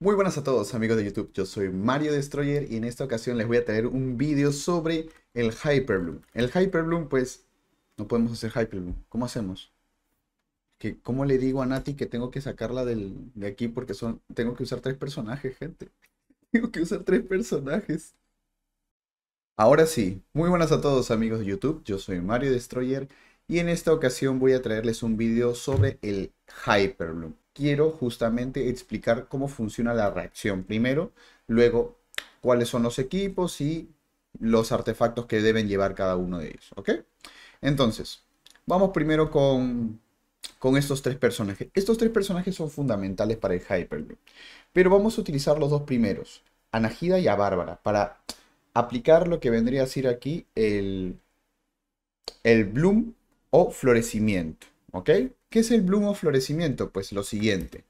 Muy buenas a todos amigos de YouTube, yo soy Mario Destroyer y en esta ocasión les voy a traer un vídeo sobre el Hyperbloom. El Hyperbloom pues no podemos hacer Hyperbloom, ¿cómo hacemos? Que, ¿Cómo le digo a Nati que tengo que sacarla del, de aquí porque son, tengo que usar tres personajes, gente? Tengo que usar tres personajes. Ahora sí, muy buenas a todos amigos de YouTube, yo soy Mario Destroyer y en esta ocasión voy a traerles un video sobre el Hyperloop. Quiero justamente explicar cómo funciona la reacción primero, luego cuáles son los equipos y los artefactos que deben llevar cada uno de ellos, ¿ok? Entonces, vamos primero con, estos tres personajes. Estos tres personajes son fundamentales para el Hyperloop, pero vamos a utilizar los dos primeros, a Najida y a Bárbara, para aplicar lo que vendría a ser aquí el Bloom o florecimiento. ¿Ok? ¿Qué es el bloom o florecimiento? Pues lo siguiente.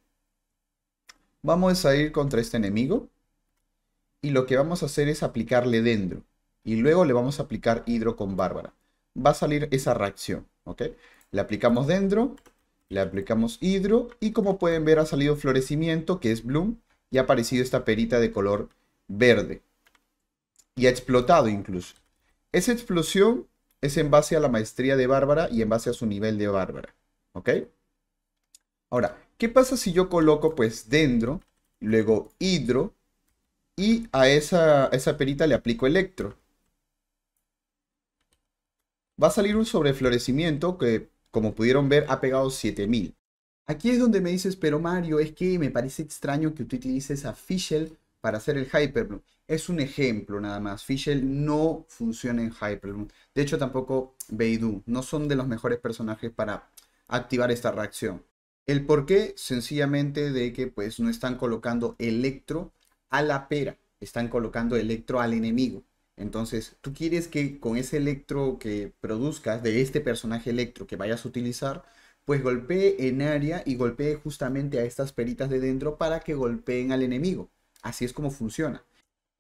Vamos a ir contra este enemigo y lo que vamos a hacer es aplicarle dendro y luego le vamos a aplicar hidro con bárbara. Va a salir esa reacción, ¿ok? Le aplicamos dendro, le aplicamos hidro y como pueden ver ha salido florecimiento que es bloom y ha aparecido esta perita de color verde y ha explotado incluso. Esa explosión es en base a la maestría de Bárbara y en base a su nivel de Bárbara. ¿Ok? Ahora, ¿qué pasa si yo coloco pues dendro, luego hidro y a esa, esa perita le aplico electro? Va a salir un sobreflorecimiento que, como pudieron ver, ha pegado 7000. Aquí es donde me dices, pero Mario, es que me parece extraño que tú utilices a Fischl para hacer el Hyperbloom. Es un ejemplo nada más. Fischl no funciona en Hyperbloom. De hecho, tampoco Beidou. No son de los mejores personajes para activar esta reacción. El por qué, sencillamente, de que pues no están colocando Electro a la pera. Están colocando Electro al enemigo. Entonces, tú quieres que con ese Electro que produzcas, de este personaje Electro que vayas a utilizar, pues golpee en área y golpee justamente a estas peritas de dentro para que golpeen al enemigo. Así es como funciona.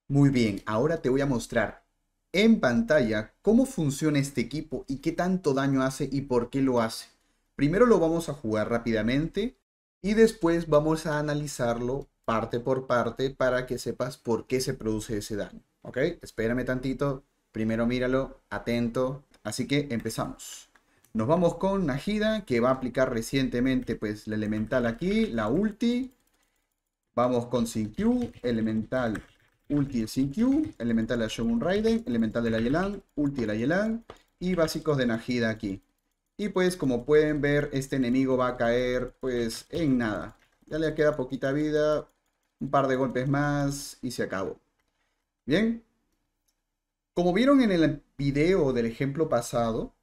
Muy bien, ahora te voy a mostrar en pantalla cómo funciona este equipo y qué tanto daño hace y por qué lo hace. Primero lo vamos a jugar rápidamente y después vamos a analizarlo parte por parte para que sepas por qué se produce ese daño. ¿Ok? Espérame tantito, primero míralo, atento. Así que empezamos. Nos vamos con Najida, que va a aplicar recientemente pues la elemental aquí, la ulti. Vamos con Sin Elemental, Ulti Sin Elemental de Shogun Raiden, Elemental de la Yelan, Ulti de la Yelan y básicos de Najida aquí. Y pues como pueden ver, este enemigo va a caer pues en nada. Ya le queda poquita vida, un par de golpes más y se acabó. Bien. Como vieron en el video del ejemplo pasado,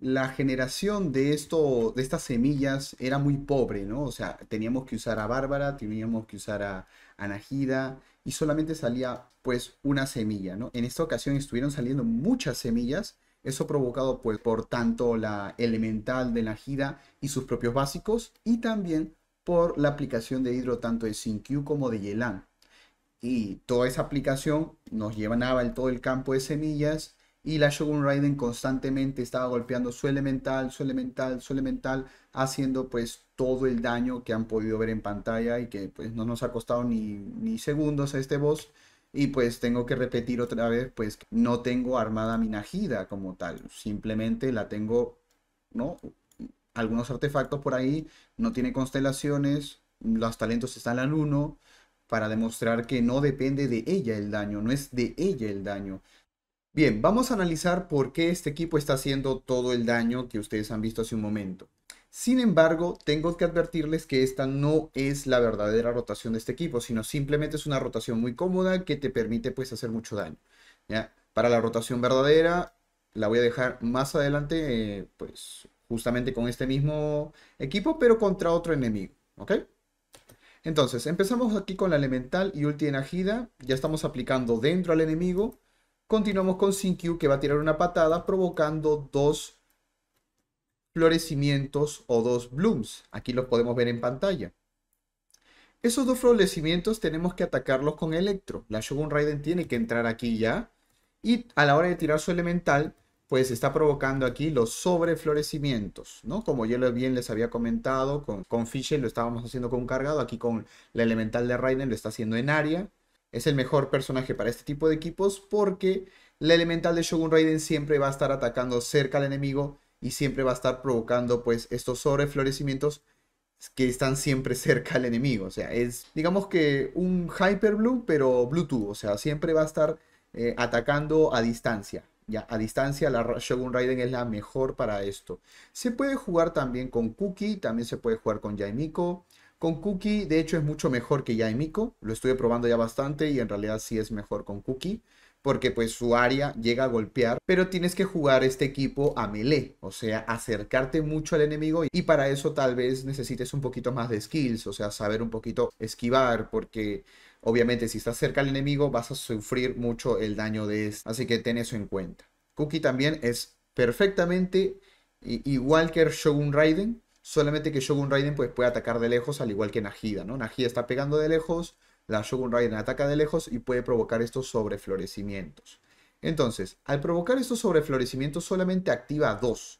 la generación de, esto, de estas semillas era muy pobre, ¿no? O sea, teníamos que usar a Bárbara, teníamos que usar a, Najida y solamente salía pues una semilla, ¿no? En esta ocasión estuvieron saliendo muchas semillas, eso provocado pues por tanto la elemental de Najida y sus propios básicos y también por la aplicación de hidro tanto de Sinkyu como de Yelan. Y toda esa aplicación nos llevaba en todo el campo de semillas y la Shogun Raiden constantemente estaba golpeando su elemental, su elemental, su elemental, haciendo pues todo el daño que han podido ver en pantalla y que pues no nos ha costado ni, segundos a este boss. Y pues tengo que repetir otra vez, pues no tengo armada minajida como tal, simplemente la tengo, ¿no? Algunos artefactos por ahí, no tiene constelaciones, los talentos están al 1 para demostrar que no depende de ella el daño, no es de ella el daño. Bien, vamos a analizar por qué este equipo está haciendo todo el daño que ustedes han visto hace un momento. Sin embargo, tengo que advertirles que esta no es la verdadera rotación de este equipo, sino simplemente es una rotación muy cómoda que te permite pues hacer mucho daño. Para la rotación verdadera, la voy a dejar más adelante, eh, pues justamente con este mismo equipo, pero contra otro enemigo, ¿ok? Entonces, empezamos aquí con la elemental y ulti en agida. Ya estamos aplicando dentro al enemigo. Continuamos con SinQ que va a tirar una patada provocando dos florecimientos o dos blooms. Aquí los podemos ver en pantalla. Esos dos florecimientos tenemos que atacarlos con Electro. La Shogun Raiden tiene que entrar aquí ya. Y a la hora de tirar su elemental, pues está provocando aquí los sobreflorecimientos, ¿no? Como yo bien les había comentado, con, con Fisher lo estábamos haciendo con un cargado, aquí con la elemental de Raiden lo está haciendo en área es el mejor personaje para este tipo de equipos porque la elemental de Shogun Raiden siempre va a estar atacando cerca al enemigo y siempre va a estar provocando pues estos sobreflorecimientos que están siempre cerca al enemigo. O sea, es digamos que un Hyper Blue pero Bluetooth, o sea, siempre va a estar eh, atacando a distancia. Ya, a distancia la Shogun Raiden es la mejor para esto. Se puede jugar también con Cookie, también se puede jugar con Yaimiko, con Cookie, de hecho, es mucho mejor que Yaimiko. Lo estuve probando ya bastante y en realidad sí es mejor con Cookie. Porque pues su área llega a golpear, pero tienes que jugar este equipo a melee, o sea, acercarte mucho al enemigo y para eso tal vez necesites un poquito más de skills, o sea, saber un poquito esquivar, porque obviamente si estás cerca al enemigo vas a sufrir mucho el daño de este, así que ten eso en cuenta. Cookie también es perfectamente igual que Shogun Raiden, Solamente que Shogun Raiden pues, puede atacar de lejos, al igual que Najida, ¿no? Najida está pegando de lejos, la Shogun Raiden ataca de lejos y puede provocar estos sobreflorecimientos. Entonces, al provocar estos sobreflorecimientos solamente activa dos.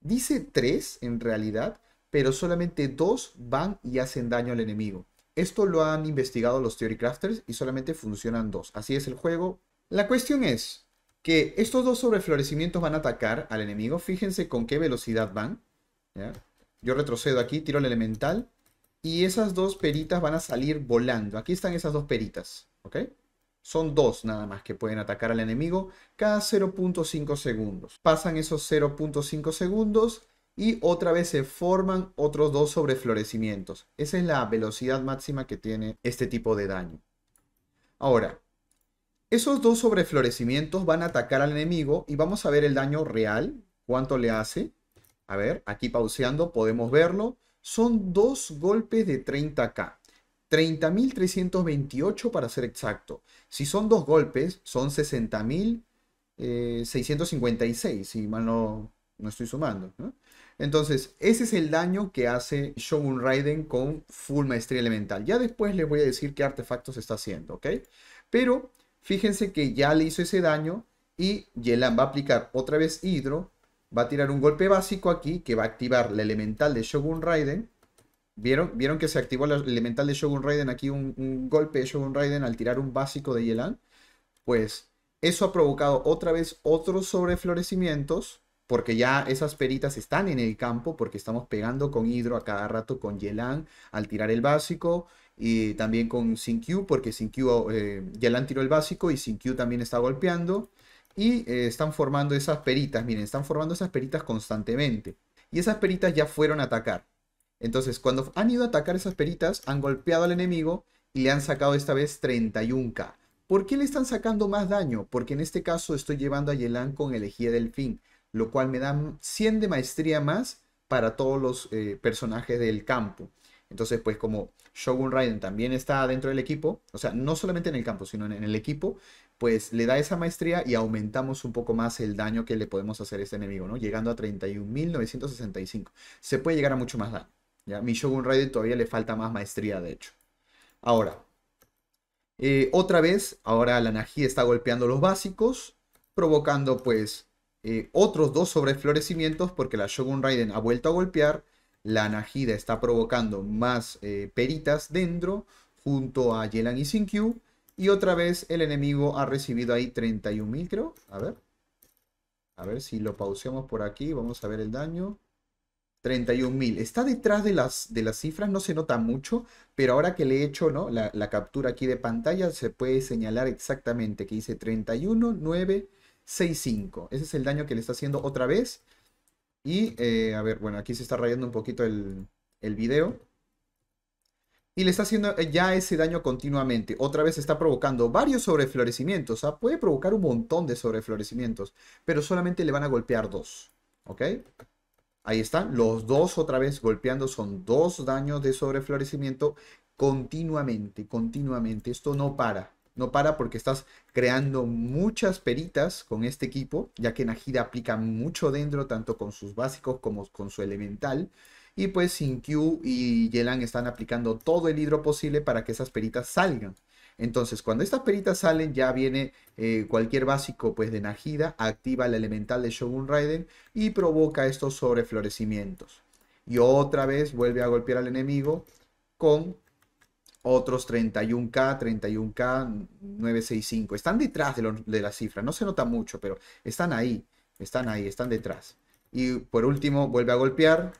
Dice tres en realidad, pero solamente dos van y hacen daño al enemigo. Esto lo han investigado los Theory Crafters y solamente funcionan dos. Así es el juego. La cuestión es que estos dos sobreflorecimientos van a atacar al enemigo. Fíjense con qué velocidad van. ¿ya? Yo retrocedo aquí, tiro el elemental. Y esas dos peritas van a salir volando. Aquí están esas dos peritas, ¿ok? Son dos nada más que pueden atacar al enemigo cada 0.5 segundos. Pasan esos 0.5 segundos y otra vez se forman otros dos sobreflorecimientos. Esa es la velocidad máxima que tiene este tipo de daño. Ahora, esos dos sobreflorecimientos van a atacar al enemigo y vamos a ver el daño real, cuánto le hace, a ver, aquí pauseando podemos verlo. Son dos golpes de 30k. 30.328 para ser exacto. Si son dos golpes, son 60.656, eh, si mal no, no estoy sumando. Entonces, ese es el daño que hace Shogun Raiden con Full Maestría Elemental. Ya después les voy a decir qué artefactos está haciendo, ¿ok? Pero fíjense que ya le hizo ese daño y Yelan va a aplicar otra vez Hidro Va a tirar un golpe básico aquí que va a activar la elemental de Shogun Raiden. ¿Vieron, ¿Vieron que se activó la elemental de Shogun Raiden aquí? Un, golpe de Shogun Raiden al tirar un básico de Yelan. Pues eso ha provocado otra vez otros sobreflorecimientos. Porque ya esas peritas están en el campo. Porque estamos pegando con Hidro a cada rato con Yelan al tirar el básico. Y también con Sin Q. Porque Sin eh, Yelan tiró el básico y Sin Q también está golpeando y eh, están formando esas peritas, miren, están formando esas peritas constantemente. Y esas peritas ya fueron a atacar. Entonces, cuando han ido a atacar esas peritas, han golpeado al enemigo y le han sacado esta vez 31k. ¿Por qué le están sacando más daño? Porque en este caso estoy llevando a Yelan con Elegía del Fin, lo cual me da 100 de maestría más para todos los eh, personajes del campo. Entonces, pues como Shogun Raiden también está dentro del equipo, o sea, no solamente en el campo, sino en, el equipo, pues le da esa maestría y aumentamos un poco más el daño que le podemos hacer a este enemigo, ¿no? Llegando a 31.965. Se puede llegar a mucho más daño. ¿ya? Mi Shogun Raiden todavía le falta más maestría, de hecho. Ahora, eh, otra vez, ahora la Nají está golpeando los básicos, provocando pues eh, otros dos sobreflorecimientos porque la Shogun Raiden ha vuelto a golpear la Najida está provocando más eh, peritas dentro, junto a Yelan y Sinkyu. Y otra vez el enemigo ha recibido ahí 31.000, creo. A ver. A ver si lo pauseamos por aquí. Vamos a ver el daño. 31.000. Está detrás de las, de las cifras, no se nota mucho, pero ahora que le he hecho ¿no? la, la captura aquí de pantalla, se puede señalar exactamente que dice 31.965. Ese es el daño que le está haciendo otra vez y, eh, a ver, bueno, aquí se está rayando un poquito el, el video. Y le está haciendo eh, ya ese daño continuamente. Otra vez está provocando varios sobreflorecimientos. sea, ¿ah? Puede provocar un montón de sobreflorecimientos. Pero solamente le van a golpear dos. ¿Ok? Ahí están. Los dos otra vez golpeando son dos daños de sobreflorecimiento continuamente, continuamente. Esto no para no para porque estás creando muchas peritas con este equipo, ya que Najida aplica mucho dentro, tanto con sus básicos como con su elemental. Y pues Sin Q y Yelan están aplicando todo el hidro posible para que esas peritas salgan. Entonces, cuando estas peritas salen, ya viene eh, cualquier básico pues, de Najida, activa el elemental de Shogun Raiden y provoca estos sobreflorecimientos. Y otra vez vuelve a golpear al enemigo con otros 31K, 31K, 965. Están detrás de, de, la cifra, no se nota mucho, pero están ahí, están ahí, están detrás. Y por último, vuelve a golpear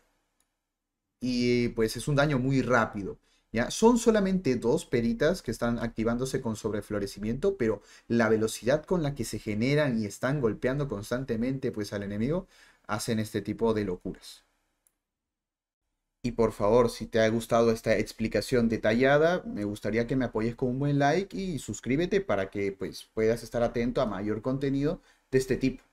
y pues es un daño muy rápido. ¿ya? Son solamente dos peritas que están activándose con sobreflorecimiento, pero la velocidad con la que se generan y están golpeando constantemente pues al enemigo hacen este tipo de locuras. Y por favor, si te ha gustado esta explicación detallada, me gustaría que me apoyes con un buen like y suscríbete para que pues, puedas estar atento a mayor contenido de este tipo.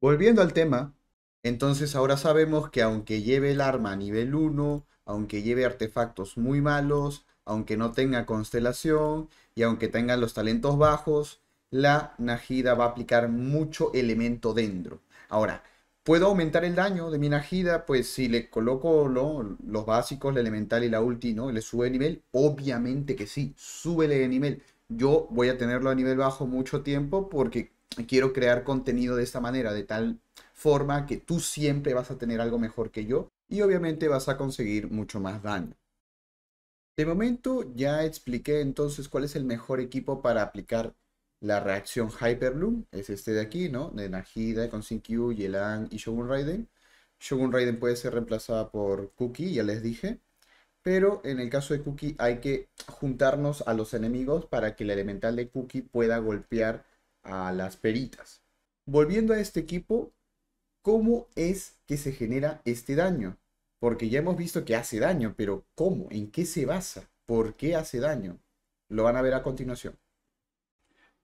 Volviendo al tema, entonces ahora sabemos que aunque lleve el arma a nivel 1, aunque lleve artefactos muy malos, aunque no tenga constelación y aunque tenga los talentos bajos, la Najida va a aplicar mucho elemento dentro. Ahora, Puedo aumentar el daño de mi Najida, pues si le coloco los básicos, la elemental y la ulti, ¿no? ¿Le sube de nivel? Obviamente que sí, súbele de nivel. Yo voy a tenerlo a nivel bajo mucho tiempo porque quiero crear contenido de esta manera, de tal forma que tú siempre vas a tener algo mejor que yo y obviamente vas a conseguir mucho más daño. De momento ya expliqué entonces cuál es el mejor equipo para aplicar la reacción Bloom es este de aquí, ¿no? De Najida con y Yelan y Shogun Raiden. Shogun Raiden puede ser reemplazada por Cookie, ya les dije. Pero en el caso de Cookie hay que juntarnos a los enemigos para que el elemental de Cookie pueda golpear a las peritas. Volviendo a este equipo, ¿cómo es que se genera este daño? Porque ya hemos visto que hace daño, pero ¿cómo? ¿En qué se basa? ¿Por qué hace daño? Lo van a ver a continuación.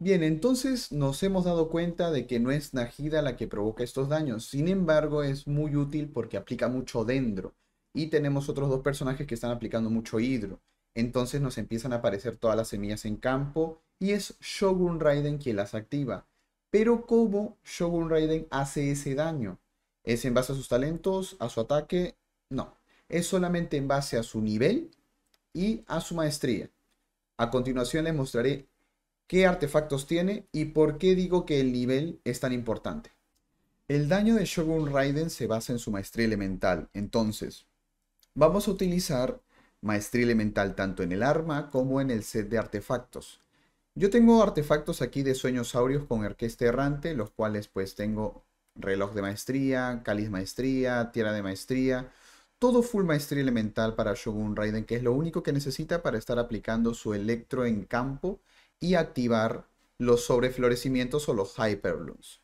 Bien, entonces nos hemos dado cuenta de que no es Najida la que provoca estos daños. Sin embargo, es muy útil porque aplica mucho dendro. Y tenemos otros dos personajes que están aplicando mucho hidro. Entonces nos empiezan a aparecer todas las semillas en campo y es Shogun Raiden quien las activa. Pero ¿cómo Shogun Raiden hace ese daño? ¿Es en base a sus talentos, a su ataque? No, es solamente en base a su nivel y a su maestría. A continuación les mostraré qué artefactos tiene y por qué digo que el nivel es tan importante. El daño de Shogun Raiden se basa en su maestría elemental, entonces vamos a utilizar maestría elemental tanto en el arma como en el set de artefactos. Yo tengo artefactos aquí de sueños saurios con orquesta errante, los cuales pues tengo reloj de maestría, cáliz maestría, tierra de maestría, todo full maestría elemental para Shogun Raiden, que es lo único que necesita para estar aplicando su electro en campo y activar los sobreflorecimientos o los hyperblooms.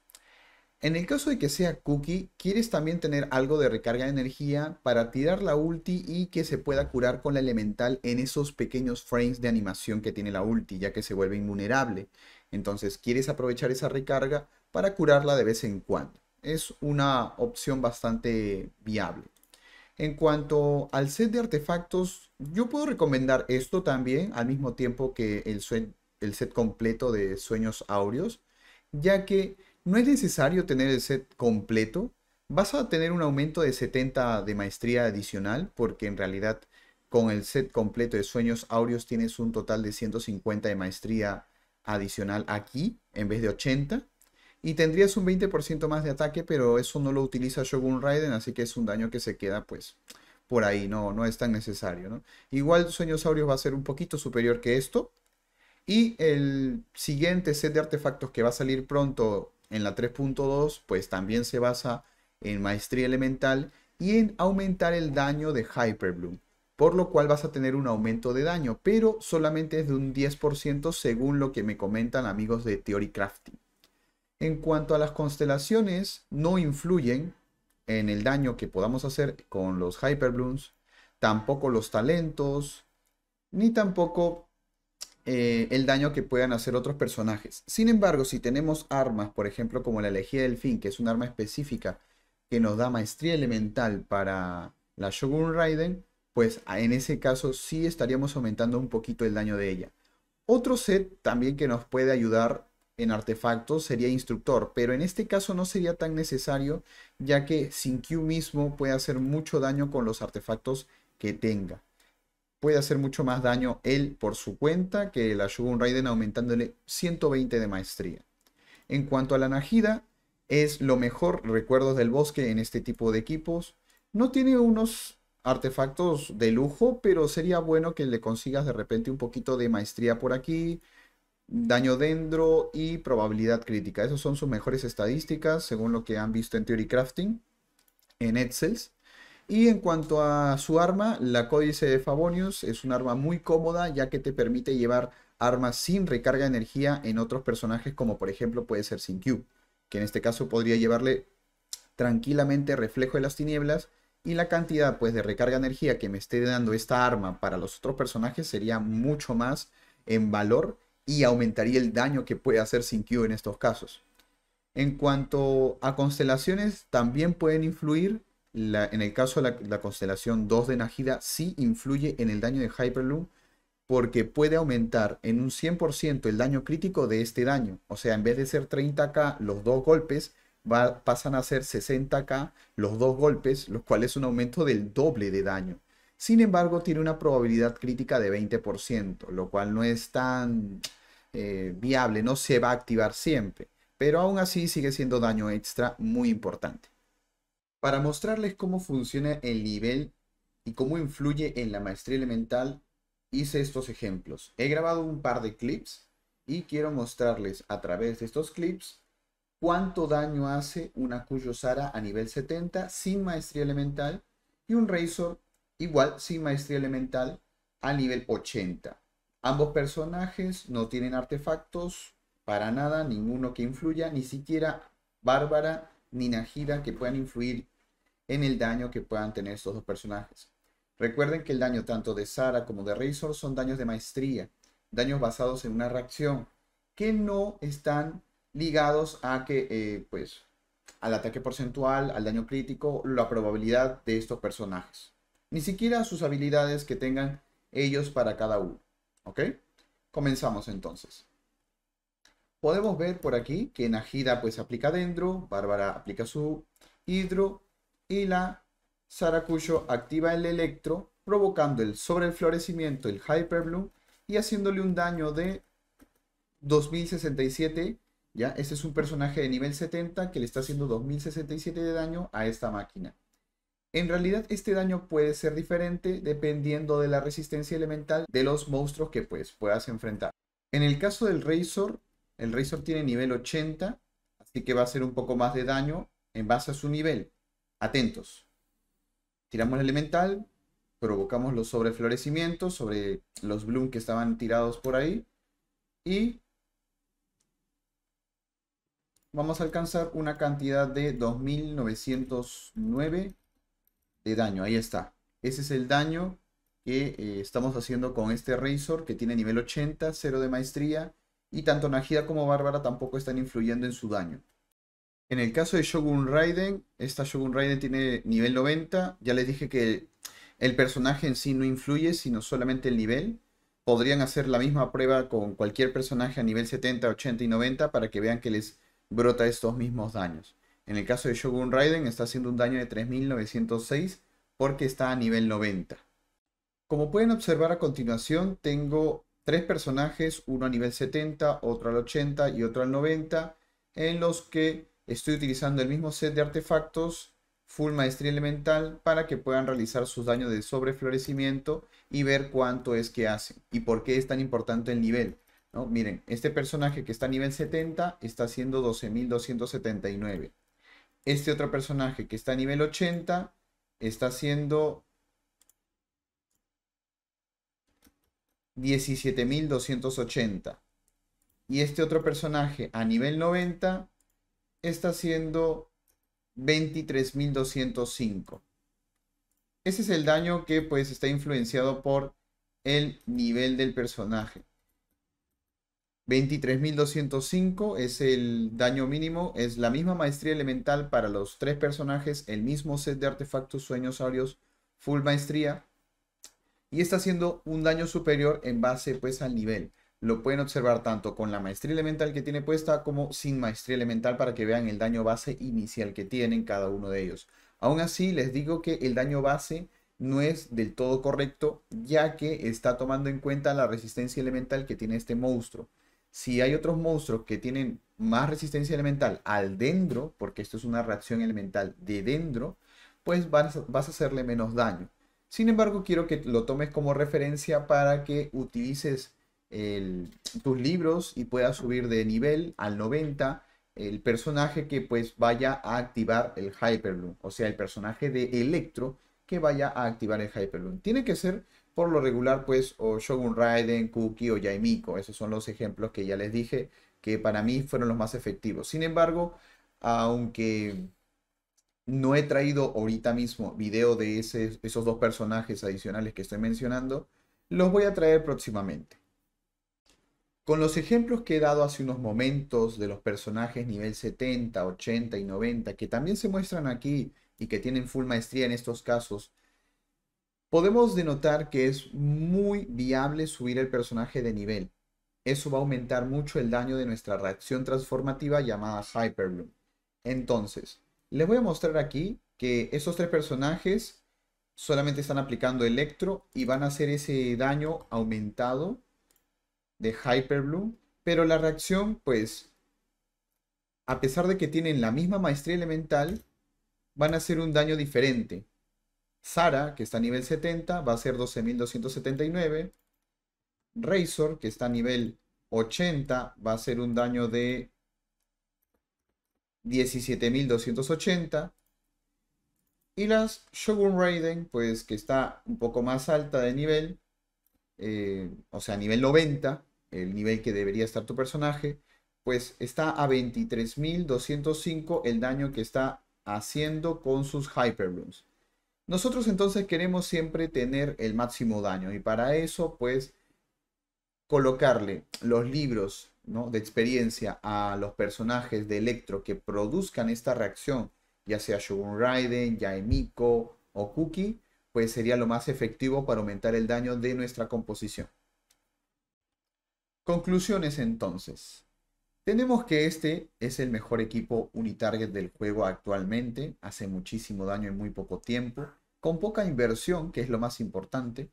En el caso de que sea cookie, quieres también tener algo de recarga de energía para tirar la ulti y que se pueda curar con la elemental en esos pequeños frames de animación que tiene la ulti, ya que se vuelve invulnerable. Entonces quieres aprovechar esa recarga para curarla de vez en cuando. Es una opción bastante viable. En cuanto al set de artefactos, yo puedo recomendar esto también al mismo tiempo que el set el set completo de Sueños Áureos, ya que no es necesario tener el set completo, vas a tener un aumento de 70 de maestría adicional, porque en realidad con el set completo de Sueños Áureos tienes un total de 150 de maestría adicional aquí, en vez de 80. Y tendrías un 20% más de ataque, pero eso no lo utiliza Shogun Raiden, así que es un daño que se queda pues por ahí, no, no es tan necesario. Igual Sueños Aureos va a ser un poquito superior que esto, y el siguiente set de artefactos que va a salir pronto en la 3.2, pues también se basa en maestría elemental y en aumentar el daño de Hyperbloom. Por lo cual vas a tener un aumento de daño, pero solamente es de un 10% según lo que me comentan amigos de Theory Crafting. En cuanto a las constelaciones, no influyen en el daño que podamos hacer con los Hyperblooms, tampoco los talentos, ni tampoco eh, el daño que puedan hacer otros personajes. Sin embargo, si tenemos armas, por ejemplo, como la Elegía del Fin, que es un arma específica que nos da maestría elemental para la Shogun Raiden, pues ah, en ese caso sí estaríamos aumentando un poquito el daño de ella. Otro set también que nos puede ayudar en artefactos sería instructor, pero en este caso no sería tan necesario ya que sin Q mismo puede hacer mucho daño con los artefactos que tenga puede hacer mucho más daño él por su cuenta que la Shogun Raiden aumentándole 120 de maestría. En cuanto a la Najida, es lo mejor recuerdos del bosque en este tipo de equipos. No tiene unos artefactos de lujo, pero sería bueno que le consigas de repente un poquito de maestría por aquí, daño dendro y probabilidad crítica. Esas son sus mejores estadísticas según lo que han visto en Theory Crafting, en Excels. Y en cuanto a su arma, la Códice de Favonius es un arma muy cómoda ya que te permite llevar armas sin recarga de energía en otros personajes como por ejemplo puede ser Sin Q, que en este caso podría llevarle tranquilamente Reflejo de las Tinieblas y la cantidad pues de recarga de energía que me esté dando esta arma para los otros personajes sería mucho más en valor y aumentaría el daño que puede hacer Sin Q en estos casos. En cuanto a constelaciones, también pueden influir en el caso de la, constelación 2 de Najida, sí influye en el daño de Hyperloom porque puede aumentar en un 100% el daño crítico de este daño. O sea, en vez de ser 30k los dos golpes, pasan a ser 60k los dos golpes, lo cual es un aumento del doble de daño. Sin embargo, tiene una probabilidad crítica de 20%, lo cual no es tan eh, viable, no se va a activar siempre. Pero aún así sigue siendo daño extra muy importante para mostrarles cómo funciona el nivel y cómo influye en la maestría elemental, hice estos ejemplos. He grabado un par de clips y quiero mostrarles a través de estos clips cuánto daño hace una Sara a nivel 70 sin maestría elemental y un Razor igual sin maestría elemental a nivel 80. Ambos personajes no tienen artefactos para nada, ninguno que influya, ni siquiera Bárbara ni Najira que puedan influir en el daño que puedan tener estos dos personajes. Recuerden que el daño tanto de Sara como de Razor son daños de maestría, daños basados en una reacción, que no están ligados a que, eh, pues, al ataque porcentual, al daño crítico, la probabilidad de estos personajes. Ni siquiera sus habilidades que tengan ellos para cada uno. ¿Ok? Comenzamos entonces. Podemos ver por aquí que Najida pues aplica Dendro, Bárbara aplica su Hidro y la Saracuyo activa el Electro, provocando el sobreflorecimiento, el Hyperbloom, y haciéndole un daño de 2067. ¿ya? Este es un personaje de nivel 70 que le está haciendo 2067 de daño a esta máquina. En realidad este daño puede ser diferente dependiendo de la resistencia elemental de los monstruos que pues, puedas enfrentar. En el caso del Razor, el Razor tiene nivel 80, así que va a hacer un poco más de daño en base a su nivel atentos. Tiramos el elemental, provocamos los sobreflorecimientos sobre los bloom que estaban tirados por ahí y vamos a alcanzar una cantidad de 2909 de daño. Ahí está. Ese es el daño que eh, estamos haciendo con este Razor que tiene nivel 80, 0 de maestría y tanto Najida como Bárbara tampoco están influyendo en su daño. En el caso de Shogun Raiden, esta Shogun Raiden tiene nivel 90. Ya les dije que el, personaje en sí no influye, sino solamente el nivel. Podrían hacer la misma prueba con cualquier personaje a nivel 70, 80 y 90 para que vean que les brota estos mismos daños. En el caso de Shogun Raiden está haciendo un daño de 3906 porque está a nivel 90. Como pueden observar a continuación, tengo tres personajes, uno a nivel 70, otro al 80 y otro al 90, en los que Estoy utilizando el mismo set de artefactos, full maestría elemental, para que puedan realizar sus daños de sobreflorecimiento y ver cuánto es que hacen y por qué es tan importante el nivel. ¿no? Miren, este personaje que está a nivel 70 está haciendo 12.279. Este otro personaje que está a nivel 80 está haciendo 17.280. Y este otro personaje a nivel 90 está siendo 23.205. Ese es el daño que pues está influenciado por el nivel del personaje. 23.205 es el daño mínimo, es la misma maestría elemental para los tres personajes, el mismo set de artefactos, sueños, aureos. full maestría. Y está haciendo un daño superior en base pues al nivel lo pueden observar tanto con la maestría elemental que tiene puesta como sin maestría elemental para que vean el daño base inicial que tienen cada uno de ellos. Aún así les digo que el daño base no es del todo correcto ya que está tomando en cuenta la resistencia elemental que tiene este monstruo. Si hay otros monstruos que tienen más resistencia elemental al dendro, porque esto es una reacción elemental de dendro, pues vas, vas a hacerle menos daño. Sin embargo, quiero que lo tomes como referencia para que utilices tus libros y puedas subir de nivel al 90 el personaje que pues vaya a activar el Hyperloom, o sea, el personaje de Electro que vaya a activar el Hyperloom. Tiene que ser por lo regular pues o Shogun Raiden, Cookie o Yaimiko, esos son los ejemplos que ya les dije que para mí fueron los más efectivos. Sin embargo, aunque no he traído ahorita mismo video de esos dos personajes adicionales que estoy mencionando, los voy a traer próximamente. Con los ejemplos que he dado hace unos momentos de los personajes nivel 70, 80 y 90, que también se muestran aquí y que tienen full maestría en estos casos, podemos denotar que es muy viable subir el personaje de nivel. Eso va a aumentar mucho el daño de nuestra reacción transformativa llamada Hyperbloom. Entonces, les voy a mostrar aquí que esos tres personajes solamente están aplicando Electro y van a hacer ese daño aumentado de Hyperblue, pero la reacción, pues, a pesar de que tienen la misma maestría elemental, van a hacer un daño diferente. Sara, que está a nivel 70, va a ser 12.279. Razor, que está a nivel 80, va a ser un daño de 17.280. Y las Shogun Raiden, pues que está un poco más alta de nivel, eh, o sea, nivel 90, el nivel que debería estar tu personaje, pues está a 23.205 el daño que está haciendo con sus Blooms. Nosotros entonces queremos siempre tener el máximo daño y para eso pues colocarle los libros de experiencia a los personajes de Electro que produzcan esta reacción, ya sea Shogun Raiden, Yaemiko o Cookie, pues sería lo más efectivo para aumentar el daño de nuestra composición. Conclusiones entonces. Tenemos que este es el mejor equipo unitarget del juego actualmente, hace muchísimo daño en muy poco tiempo, con poca inversión, que es lo más importante,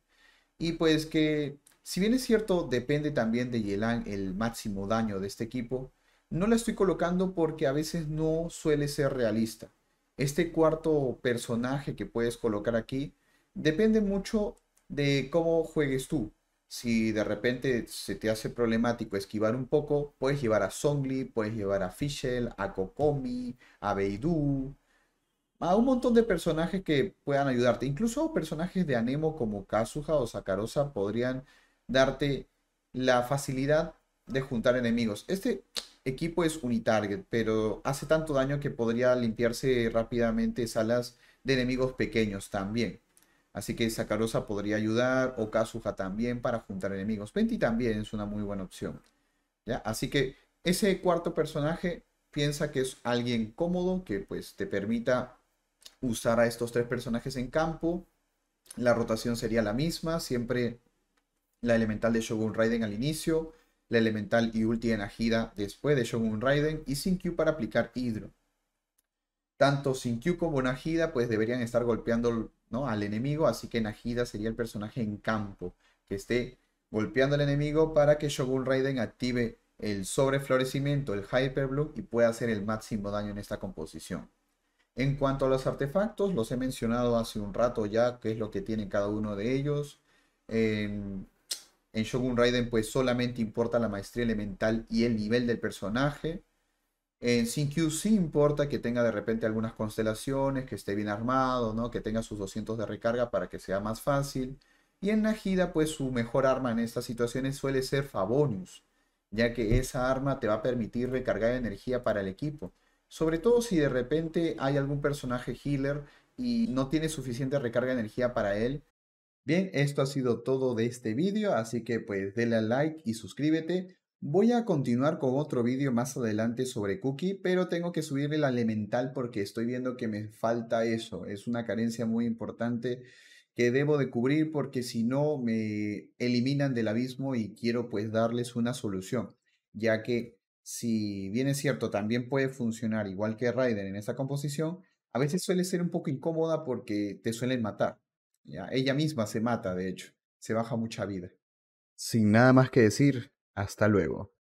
y pues que, si bien es cierto, depende también de Yelan el máximo daño de este equipo, no la estoy colocando porque a veces no suele ser realista. Este cuarto personaje que puedes colocar aquí depende mucho de cómo juegues tú, si de repente se te hace problemático esquivar un poco, puedes llevar a Songli, puedes llevar a Fischl, a Kokomi, a Beidou, a un montón de personajes que puedan ayudarte. Incluso personajes de Anemo como Kazuha o Sakarosa podrían darte la facilidad de juntar enemigos. Este equipo es unitarget, pero hace tanto daño que podría limpiarse rápidamente salas de enemigos pequeños también. Así que Sakarosa podría ayudar, o Kazuha también para juntar enemigos. Penti también es una muy buena opción. Así que ese cuarto personaje piensa que es alguien cómodo, que pues te permita usar a estos tres personajes en campo. La rotación sería la misma, siempre la elemental de Shogun Raiden al inicio, la elemental y ulti en Ajida después de Shogun Raiden y sin Q para aplicar Hidro. Tanto Q como Najida pues deberían estar golpeando al enemigo, así que Najida sería el personaje en campo, que esté golpeando al enemigo para que Shogun Raiden active el sobreflorecimiento, el Hyperbloom y pueda hacer el máximo daño en esta composición. En cuanto a los artefactos, los he mencionado hace un rato ya, qué es lo que tiene cada uno de ellos. En, en Shogun Raiden pues solamente importa la maestría elemental y el nivel del personaje. En SyncQ sí importa que tenga de repente algunas constelaciones, que esté bien armado, ¿no? que tenga sus 200 de recarga para que sea más fácil. Y en Najida, pues su mejor arma en estas situaciones suele ser Fabonius, ya que esa arma te va a permitir recargar energía para el equipo. Sobre todo si de repente hay algún personaje healer y no tiene suficiente recarga de energía para él. Bien, esto ha sido todo de este vídeo, así que pues dale a like y suscríbete. Voy a continuar con otro vídeo más adelante sobre cookie, pero tengo que subir el elemental porque estoy viendo que me falta eso. Es una carencia muy importante que debo de cubrir porque si no me eliminan del abismo y quiero pues darles una solución, ya que si bien es cierto también puede funcionar igual que Raiden en esa composición, a veces suele ser un poco incómoda porque te suelen matar. Ella misma se mata, de hecho, se baja mucha vida. Sin nada más que decir, hasta luego